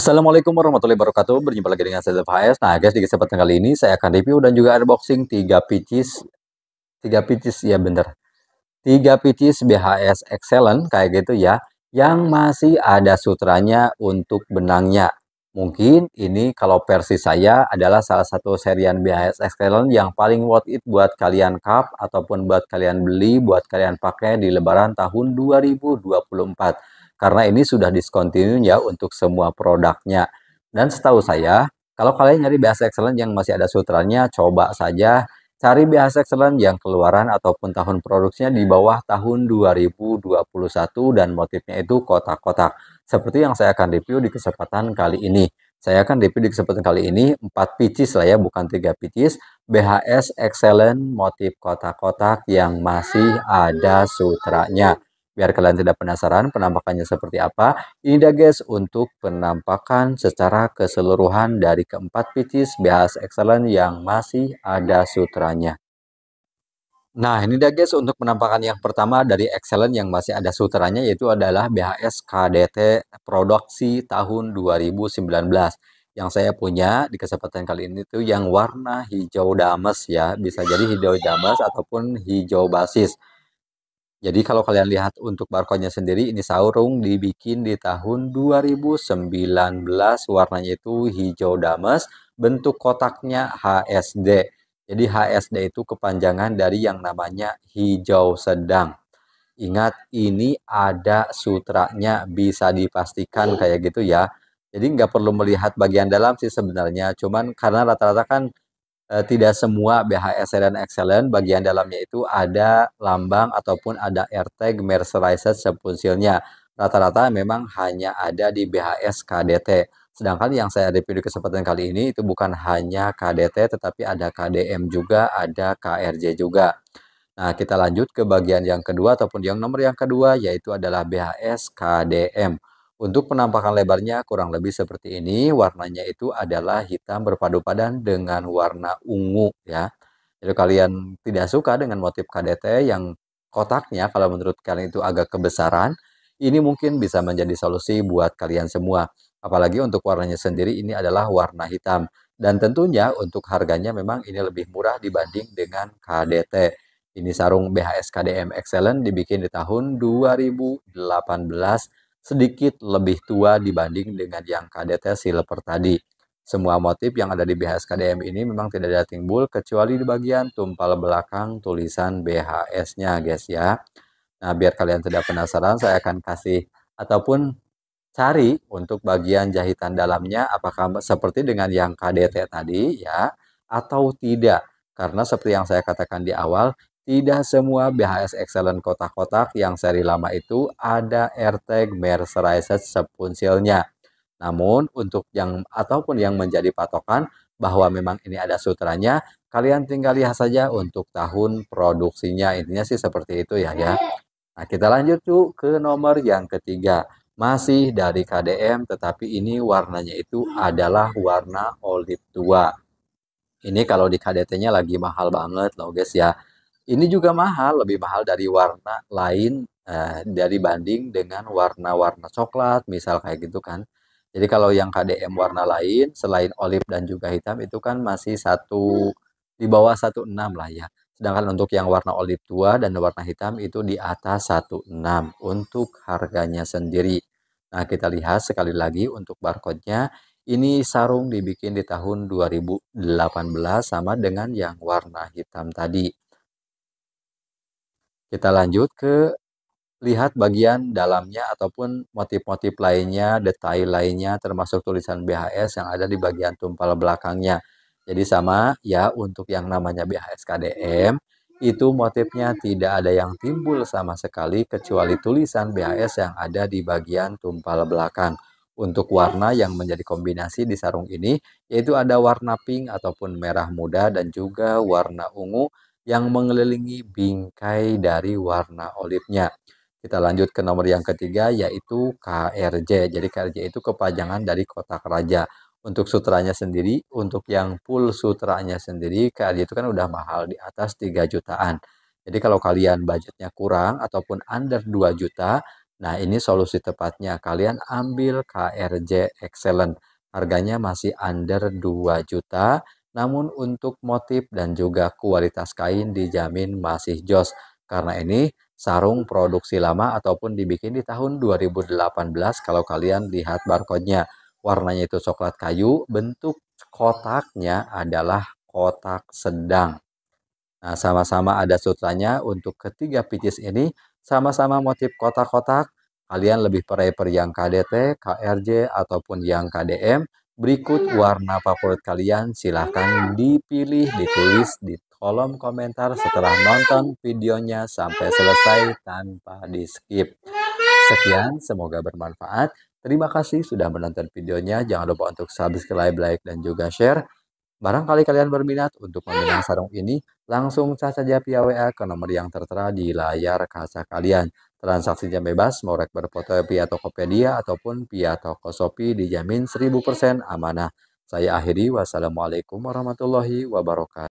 Assalamualaikum warahmatullahi wabarakatuh. Berjumpa lagi dengan saya Hias. Nah, guys, di kesempatan kali ini saya akan review dan juga unboxing 3 pcs 3 pcs ya bener. 3 pcs BHS Excellent kayak gitu ya, yang masih ada sutranya untuk benangnya. Mungkin ini kalau versi saya adalah salah satu serian BHS Excellent yang paling worth it buat kalian cup ataupun buat kalian beli, buat kalian pakai di lebaran tahun 2024 karena ini sudah discontinue ya untuk semua produknya. Dan setahu saya, kalau kalian nyari bahasa excellent yang masih ada sutranya, coba saja cari bahasa excellent yang keluaran ataupun tahun produksinya di bawah tahun 2021 dan motifnya itu kotak-kotak. Seperti yang saya akan review di kesempatan kali ini. Saya akan review di kesempatan kali ini 4 pieces lah ya, bukan 3 pieces. BHS Excellent motif kotak-kotak yang masih ada sutranya. Biar kalian tidak penasaran penampakannya seperti apa, ini dia guys untuk penampakan secara keseluruhan dari keempat pieces BHS Excellent yang masih ada sutranya. Nah, ini dia guys untuk penampakan yang pertama dari Excellent yang masih ada sutranya yaitu adalah BHS KDT produksi tahun 2019. Yang saya punya di kesempatan kali ini itu yang warna hijau damas ya, bisa jadi hijau damas ataupun hijau basis. Jadi kalau kalian lihat untuk barcode-nya sendiri, ini saurung dibikin di tahun 2019, warnanya itu hijau damas, bentuk kotaknya HSD. Jadi HSD itu kepanjangan dari yang namanya hijau sedang. Ingat ini ada sutranya bisa dipastikan kayak gitu ya. Jadi nggak perlu melihat bagian dalam sih sebenarnya, cuman karena rata-rata kan Eh, tidak semua BHS dan Excellent bagian dalamnya itu ada lambang ataupun ada AirTag Mercerized sepunsilnya. Rata-rata memang hanya ada di BHS KDT. Sedangkan yang saya review di kesempatan kali ini itu bukan hanya KDT tetapi ada KDM juga, ada KRJ juga. Nah, kita lanjut ke bagian yang kedua ataupun yang nomor yang kedua yaitu adalah BHS KDM. Untuk penampakan lebarnya kurang lebih seperti ini, warnanya itu adalah hitam berpadu padan dengan warna ungu ya. Jadi kalian tidak suka dengan motif KDT yang kotaknya kalau menurut kalian itu agak kebesaran, ini mungkin bisa menjadi solusi buat kalian semua. Apalagi untuk warnanya sendiri ini adalah warna hitam. Dan tentunya untuk harganya memang ini lebih murah dibanding dengan KDT. Ini sarung BHS KDM Excellent dibikin di tahun 2018 sedikit lebih tua dibanding dengan yang KDT ya, silver tadi. Semua motif yang ada di BHS KDM ini memang tidak ada timbul kecuali di bagian tumpal belakang tulisan BHS-nya guys ya. Nah biar kalian tidak penasaran saya akan kasih ataupun cari untuk bagian jahitan dalamnya apakah seperti dengan yang KDT ya tadi ya atau tidak. Karena seperti yang saya katakan di awal tidak semua BHS Excellent kotak-kotak yang seri lama itu ada AirTag Mercerized sepunsilnya. Namun untuk yang ataupun yang menjadi patokan bahwa memang ini ada sutranya, kalian tinggal lihat saja untuk tahun produksinya. Intinya sih seperti itu ya ya. Nah, kita lanjut tuh ke nomor yang ketiga. Masih dari KDM tetapi ini warnanya itu adalah warna olive tua. Ini kalau di KDT-nya lagi mahal banget loh guys ya ini juga mahal, lebih mahal dari warna lain eh, dari banding dengan warna-warna coklat, misal kayak gitu kan. Jadi kalau yang KDM warna lain selain olive dan juga hitam itu kan masih satu di bawah 1,6 lah ya. Sedangkan untuk yang warna olive tua dan warna hitam itu di atas 1,6 untuk harganya sendiri. Nah, kita lihat sekali lagi untuk barcode-nya. Ini sarung dibikin di tahun 2018 sama dengan yang warna hitam tadi. Kita lanjut ke lihat bagian dalamnya ataupun motif-motif lainnya, detail lainnya termasuk tulisan BHS yang ada di bagian tumpal belakangnya. Jadi sama ya untuk yang namanya BHS KDM itu motifnya tidak ada yang timbul sama sekali kecuali tulisan BHS yang ada di bagian tumpal belakang. Untuk warna yang menjadi kombinasi di sarung ini yaitu ada warna pink ataupun merah muda dan juga warna ungu yang mengelilingi bingkai dari warna olive-nya. Kita lanjut ke nomor yang ketiga yaitu KRJ. Jadi KRJ itu kepanjangan dari kotak raja. Untuk sutranya sendiri, untuk yang full sutranya sendiri, KRJ itu kan udah mahal di atas 3 jutaan. Jadi kalau kalian budgetnya kurang ataupun under 2 juta, nah ini solusi tepatnya. Kalian ambil KRJ Excellent. Harganya masih under 2 juta, namun untuk motif dan juga kualitas kain dijamin masih jos. Karena ini sarung produksi lama ataupun dibikin di tahun 2018 kalau kalian lihat barcode-nya. Warnanya itu coklat kayu, bentuk kotaknya adalah kotak sedang. Nah, sama-sama ada sutranya untuk ketiga pieces ini, sama-sama motif kotak-kotak. Kalian lebih prefer yang KDT, KRJ, ataupun yang KDM Berikut warna favorit kalian silahkan dipilih, ditulis di kolom komentar setelah nonton videonya sampai selesai tanpa di skip. Sekian, semoga bermanfaat. Terima kasih sudah menonton videonya. Jangan lupa untuk subscribe, like, dan juga share. Barangkali kalian berminat untuk iya. meminang sarung ini, langsung saja via WA ke nomor yang tertera di layar kaca kalian. Transaksinya bebas, mau rek berfoto via Tokopedia ataupun via Toko Shopee dijamin 1000% amanah. Saya akhiri, wassalamualaikum warahmatullahi wabarakatuh.